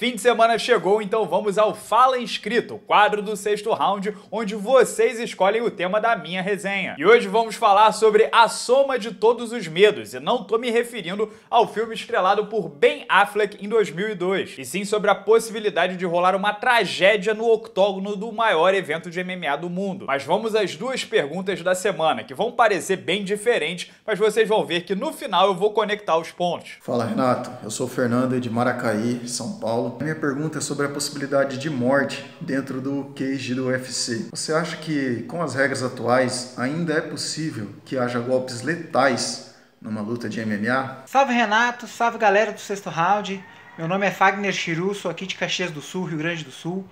Fim de semana chegou, então vamos ao Fala Inscrito, quadro do sexto round, onde vocês escolhem o tema da minha resenha. E hoje vamos falar sobre A Soma de Todos os Medos, e não tô me referindo ao filme estrelado por Ben Affleck em 2002, e sim sobre a possibilidade de rolar uma tragédia no octógono do maior evento de MMA do mundo. Mas vamos às duas perguntas da semana, que vão parecer bem diferentes, mas vocês vão ver que no final eu vou conectar os pontos. Fala Renato, eu sou o Fernando de Maracaí, São Paulo. Paulo. minha pergunta é sobre a possibilidade de morte dentro do cage do UFC. Você acha que, com as regras atuais, ainda é possível que haja golpes letais numa luta de MMA? Salve Renato, salve galera do sexto round. Meu nome é Fagner Chiru, sou aqui de Caxias do Sul, Rio Grande do Sul.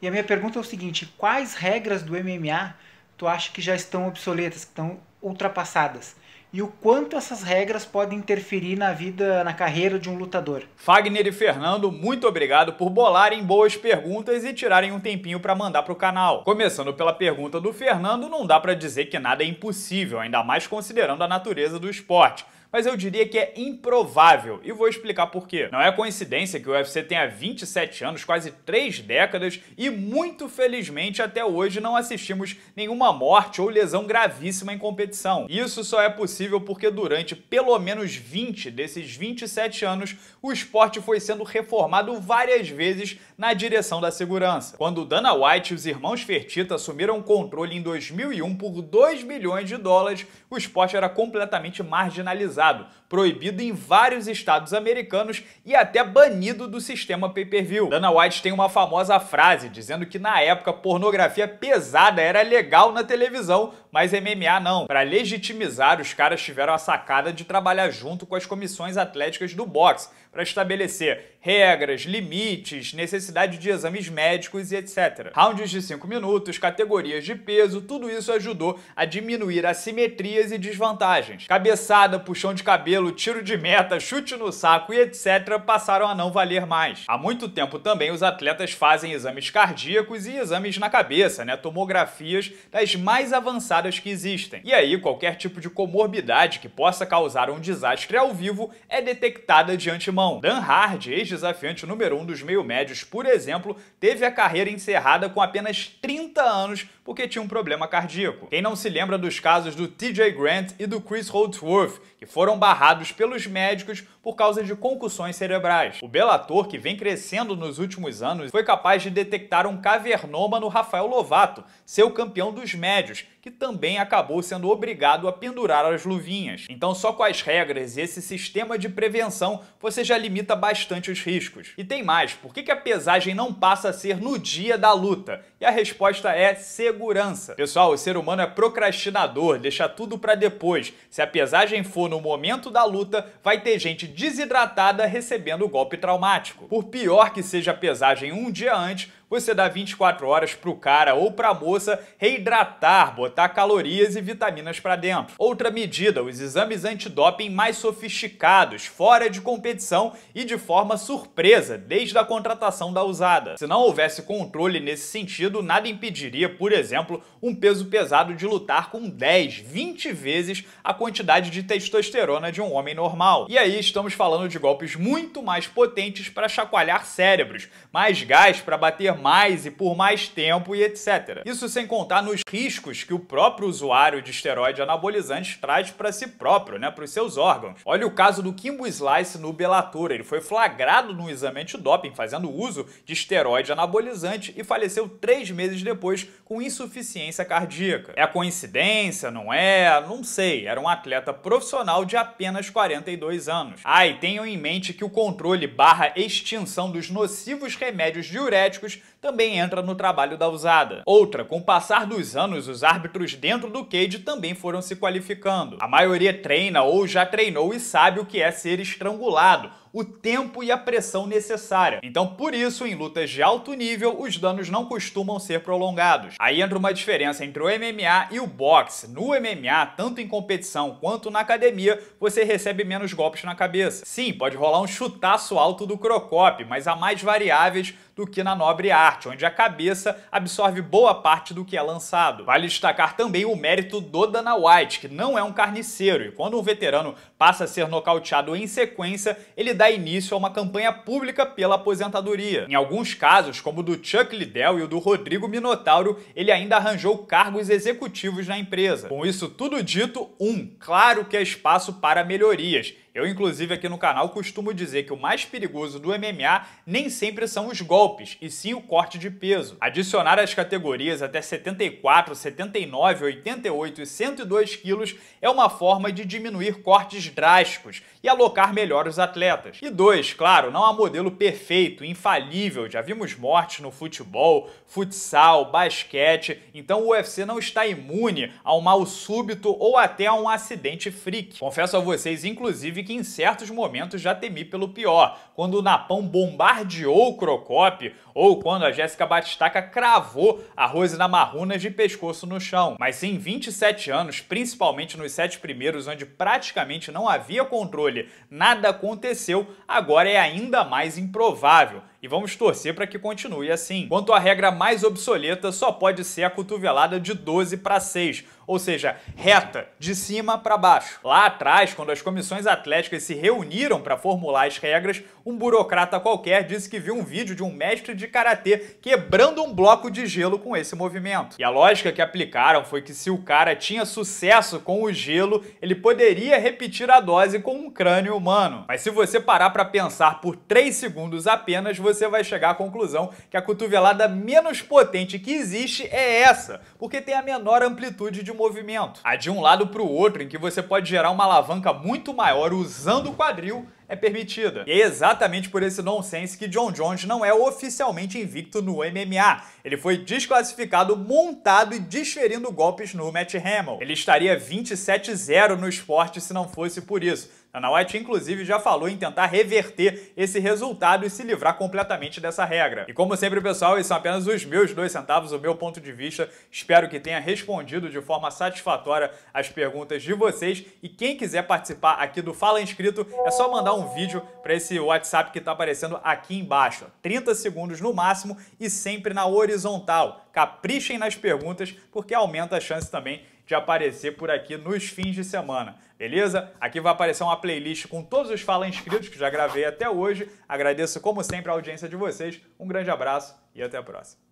E a minha pergunta é o seguinte: quais regras do MMA tu acha que já estão obsoletas, que estão ultrapassadas? e o quanto essas regras podem interferir na vida, na carreira de um lutador. Fagner e Fernando, muito obrigado por bolarem boas perguntas e tirarem um tempinho para mandar pro canal. Começando pela pergunta do Fernando, não dá para dizer que nada é impossível, ainda mais considerando a natureza do esporte mas eu diria que é improvável e vou explicar por quê. Não é coincidência que o UFC tenha 27 anos, quase 3 décadas e muito felizmente até hoje não assistimos nenhuma morte ou lesão gravíssima em competição. Isso só é possível porque durante pelo menos 20 desses 27 anos o esporte foi sendo reformado várias vezes na direção da segurança. Quando Dana White e os irmãos Fertitta assumiram o controle em 2001 por 2 bilhões de dólares, o esporte era completamente marginalizado proibido em vários estados americanos e até banido do sistema pay-per-view. Dana White tem uma famosa frase dizendo que na época pornografia pesada era legal na televisão, mas MMA não. Para legitimizar, os caras tiveram a sacada de trabalhar junto com as comissões atléticas do boxe, para estabelecer regras, limites, necessidade de exames médicos e etc. Rounds de 5 minutos, categorias de peso, tudo isso ajudou a diminuir assimetrias e desvantagens. Cabeçada, puxão de cabelo, tiro de meta, chute no saco e etc. passaram a não valer mais. Há muito tempo também os atletas fazem exames cardíacos e exames na cabeça, né? Tomografias das mais avançadas que existem. E aí, qualquer tipo de comorbidade que possa causar um desastre ao vivo é detectada de antemão irmão. Dan Hardy, ex-desafiante número um dos meio-médios, por exemplo, teve a carreira encerrada com apenas 30 anos porque tinha um problema cardíaco. Quem não se lembra dos casos do TJ Grant e do Chris Holdsworth, que foram barrados pelos médicos por causa de concussões cerebrais. O Belator, que vem crescendo nos últimos anos, foi capaz de detectar um cavernoma no Rafael Lovato, seu campeão dos médios, que também acabou sendo obrigado a pendurar as luvinhas. Então só com as regras e esse sistema de prevenção você já limita bastante os riscos. E tem mais, por que, que a pesagem não passa a ser no dia da luta? E a resposta é segurança. Pessoal, o ser humano é procrastinador, deixa tudo para depois. Se a pesagem for no momento da luta, vai ter gente desidratada recebendo o golpe traumático. Por pior que seja a pesagem um dia antes, você dá 24 horas pro cara ou pra moça reidratar, botar calorias e vitaminas para dentro. Outra medida, os exames antidoping mais sofisticados, fora de competição e de forma surpresa, desde a contratação da usada. Se não houvesse controle nesse sentido, nada impediria, por exemplo, um peso pesado de lutar com 10, 20 vezes a quantidade de testosterona de um homem normal. E aí estamos falando de golpes muito mais potentes para chacoalhar cérebros, mais gás para bater mais e por mais tempo e etc. Isso sem contar nos riscos que o próprio usuário de esteroide anabolizante traz para si próprio, né, para os seus órgãos. Olha o caso do Kimbo Slice no Bellator, ele foi flagrado num exame antidoping fazendo uso de esteroide anabolizante e faleceu três meses depois com insuficiência cardíaca. É coincidência? Não é? Não sei. Era um atleta profissional de apenas 42 anos. Ah, e tenham em mente que o controle barra extinção dos nocivos remédios diuréticos também entra no trabalho da usada. Outra, com o passar dos anos, os árbitros dentro do cage também foram se qualificando. A maioria treina ou já treinou e sabe o que é ser estrangulado, o tempo e a pressão necessária. Então, por isso, em lutas de alto nível, os danos não costumam ser prolongados. Aí entra uma diferença entre o MMA e o boxe. No MMA, tanto em competição quanto na academia, você recebe menos golpes na cabeça. Sim, pode rolar um chutaço alto do Crocop, mas há mais variáveis do que na nobre arte, onde a cabeça absorve boa parte do que é lançado. Vale destacar também o mérito do Dana White, que não é um carniceiro, e quando um veterano passa a ser nocauteado em sequência, ele dá início a uma campanha pública pela aposentadoria. Em alguns casos, como o do Chuck Liddell e o do Rodrigo Minotauro, ele ainda arranjou cargos executivos na empresa. Com isso tudo dito, um, claro que há espaço para melhorias eu, inclusive, aqui no canal costumo dizer que o mais perigoso do MMA nem sempre são os golpes, e sim o corte de peso. Adicionar as categorias até 74, 79, 88 e 102 quilos é uma forma de diminuir cortes drásticos e alocar melhor os atletas. E dois, claro, não há modelo perfeito, infalível, já vimos mortes no futebol, futsal, basquete, então o UFC não está imune a um mal súbito ou até a um acidente freak. Confesso a vocês, inclusive, inclusive que em certos momentos já temi pelo pior, quando o Napão bombardeou o Crocop ou quando a Jéssica Batistaca cravou a Rose Marruna de pescoço no chão. Mas em 27 anos, principalmente nos sete primeiros, onde praticamente não havia controle, nada aconteceu, agora é ainda mais improvável e vamos torcer para que continue assim. Quanto à regra mais obsoleta, só pode ser a cotovelada de 12 para 6, ou seja, reta, de cima para baixo. Lá atrás, quando as comissões atléticas se reuniram para formular as regras, um burocrata qualquer disse que viu um vídeo de um mestre de karatê quebrando um bloco de gelo com esse movimento. E a lógica que aplicaram foi que se o cara tinha sucesso com o gelo, ele poderia repetir a dose com um crânio humano. Mas se você parar para pensar por 3 segundos apenas, você você vai chegar à conclusão que a cotovelada menos potente que existe é essa, porque tem a menor amplitude de movimento. A de um lado para o outro, em que você pode gerar uma alavanca muito maior usando o quadril, é permitida. E é exatamente por esse nonsense que John Jones não é oficialmente invicto no MMA. Ele foi desclassificado, montado e desferindo golpes no Matt Hamill. Ele estaria 27-0 no esporte se não fosse por isso. Ana White, inclusive, já falou em tentar reverter esse resultado e se livrar completamente dessa regra. E como sempre, pessoal, esses são apenas os meus dois centavos, o meu ponto de vista. Espero que tenha respondido de forma satisfatória as perguntas de vocês. E quem quiser participar aqui do Fala Inscrito, é só mandar um um vídeo para esse WhatsApp que está aparecendo aqui embaixo. 30 segundos no máximo e sempre na horizontal. Caprichem nas perguntas, porque aumenta a chance também de aparecer por aqui nos fins de semana, beleza? Aqui vai aparecer uma playlist com todos os Fala Inscritos que já gravei até hoje. Agradeço, como sempre, a audiência de vocês. Um grande abraço e até a próxima.